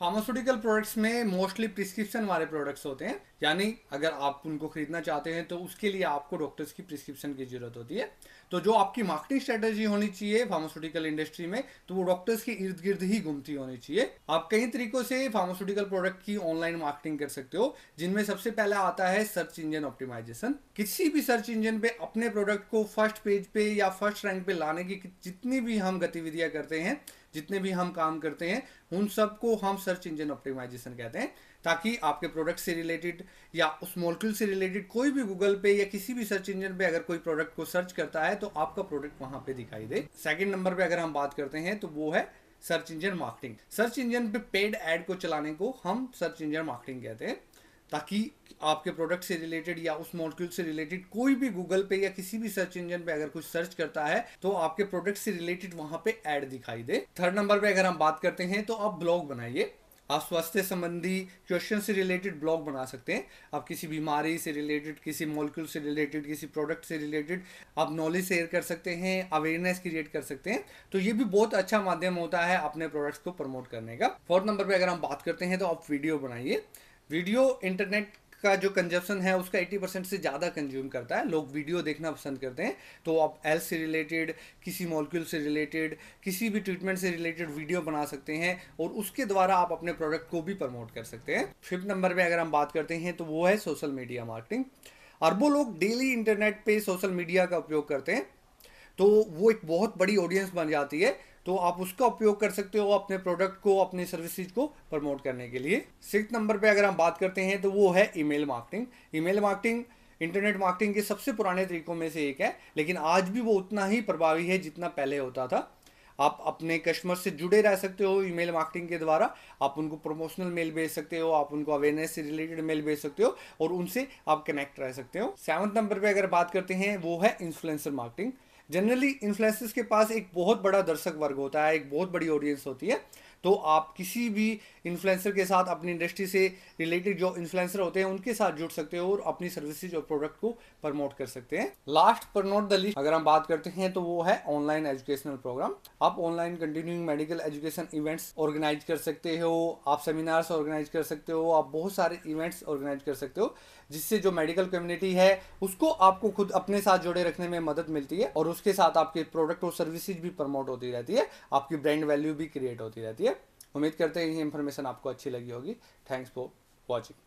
pharmaceutical products में mostly prescription वाले products होते हैं यानी अगर आप उनको खरीदना चाहते हैं तो उसके लिए आपको डॉक्टर्स की प्रिस्क्रिप्शन की जरूरत होती है तो जो आपकी मार्केटिंग स्ट्रेटेजी होनी चाहिए फार्मास्यूटिकल इंडस्ट्री में तो वो डॉक्टर्स के इर्द गिर्द ही घूमती होनी चाहिए आप कई तरीकों से फार्मास्यूटिकल प्रोडक्ट की ऑनलाइन मार्केटिंग कर सकते हो जिनमें सबसे पहला आता है सर्च इंजन ऑप्टिमाइजेशन किसी भी सर्च इंजन पे अपने प्रोडक्ट को फर्स्ट पेज पे या फर्स्ट रैंक पे लाने की जितनी भी हम गतिविधियां करते हैं जितने भी हम काम करते हैं उन सबको हम सर्च सर्च इंजन ऑप्टिमाइजेशन कहते हैं ताकि आपके प्रोडक्ट से रिलेटेड या उस मॉलिक्यूल से रिलेटेड कोई भी गूगल पे या किसी भी सर्च इंजन पे अगर कोई प्रोडक्ट को सर्च करता है तो आपका प्रोडक्ट वहां पे दिखाई दे सेकंड नंबर पे अगर हम बात करते हैं तो वो है search engine marketing search engine पे पेड एड को चलाने को हम सर्च इंजन मार्केटिंग कहते हैं ताकि आपके प्रोडक्ट से रिलेटेड या उस मॉलिक्यूल से रिलेटेड कोई भी गूगल पे या किसी भी सर्च इंजन पे अगर कुछ सर्च करता है तो आपके प्रोडक्ट से रिलेटेड वहां पे एड दिखाई दे थर्ड नंबर पे अगर हम बात करते हैं तो आप ब्लॉग बनाइए आप स्वास्थ्य संबंधी क्वेश्चन से रिलेटेड ब्लॉग बना सकते हैं आप किसी बीमारी से रिलेटेड किसी मॉलिक्यूल से रिलेटेड किसी प्रोडक्ट से रिलेटेड आप नॉलेज शेयर कर सकते हैं अवेयरनेस क्रिएट कर सकते हैं तो ये भी बहुत अच्छा माध्यम होता है अपने प्रोडक्ट्स को प्रमोट करने का फोर्थ नंबर पर अगर हम बात करते हैं तो आप वीडियो बनाइए वीडियो इंटरनेट का जो कंजप्शन है उसका 80 परसेंट से ज़्यादा कंज्यूम करता है लोग वीडियो देखना पसंद करते हैं तो आप एल से रिलेटेड किसी मॉलिक्यूल से रिलेटेड किसी भी ट्रीटमेंट से रिलेटेड वीडियो बना सकते हैं और उसके द्वारा आप अपने प्रोडक्ट को भी प्रमोट कर सकते हैं फिफ्थ नंबर पर अगर हम बात करते हैं तो वो है सोशल मीडिया मार्केटिंग अरबों लोग डेली इंटरनेट पर सोशल मीडिया का उपयोग करते हैं तो वो एक बहुत बड़ी ऑडियंस बन जाती है तो आप उसका उपयोग कर सकते हो अपने प्रोडक्ट को अपने सर्विसेज को प्रमोट करने के लिए सिक्स नंबर पे अगर हम बात करते हैं तो वो है email marketing email marketing internet marketing के सबसे पुराने तरीकों में से एक है लेकिन आज भी वो उतना ही प्रभावी है जितना पहले होता था आप अपने कस्टमर से जुड़े रह सकते हो ईमेल मार्केटिंग के द्वारा आप उनको प्रमोशनल मेल भेज सकते हो आप उनको अवेयरनेस से रिलेटेड मेल भेज सकते हो और उनसे आप कनेक्ट रह सकते हो सेवन्थ नंबर पे अगर बात करते हैं वो है इन्फ्लुएंसर मार्केटिंग जनरली इन्फ्लुएंसर्स के पास एक बहुत बड़ा दर्शक वर्ग होता है एक बहुत बड़ी ऑडियंस होती है तो आप किसी भी इन्फ्लुएंसर के साथ अपनी इंडस्ट्री से रिलेटेड जो इन्फ्लुएंसर होते हैं उनके साथ जुड़ सकते हो और अपनी सर्विसेज और प्रोडक्ट को प्रमोट कर सकते हैं लास्ट पर नॉट द लिस्ट अगर हम बात करते हैं तो वो है ऑनलाइन एजुकेशनल प्रोग्राम आप online continuing medical education events organise कर सकते हो आप सेमिनार्स ऑर्गेनाइज कर सकते हो आप बहुत सारे इवेंट्स ऑर्गेनाइज कर सकते हो जिससे जो मेडिकल कम्युनिटी है उसको आपको खुद अपने साथ जोड़े रखने में मदद मिलती है और उसके साथ आपके प्रोडक्ट और सर्विसेज भी प्रमोट होती रहती है आपकी ब्रांड वैल्यू भी क्रिएट होती रहती है उम्मीद करते हैं ये इन्फॉर्मेशन आपको अच्छी लगी होगी थैंक्स फॉर वॉचिंग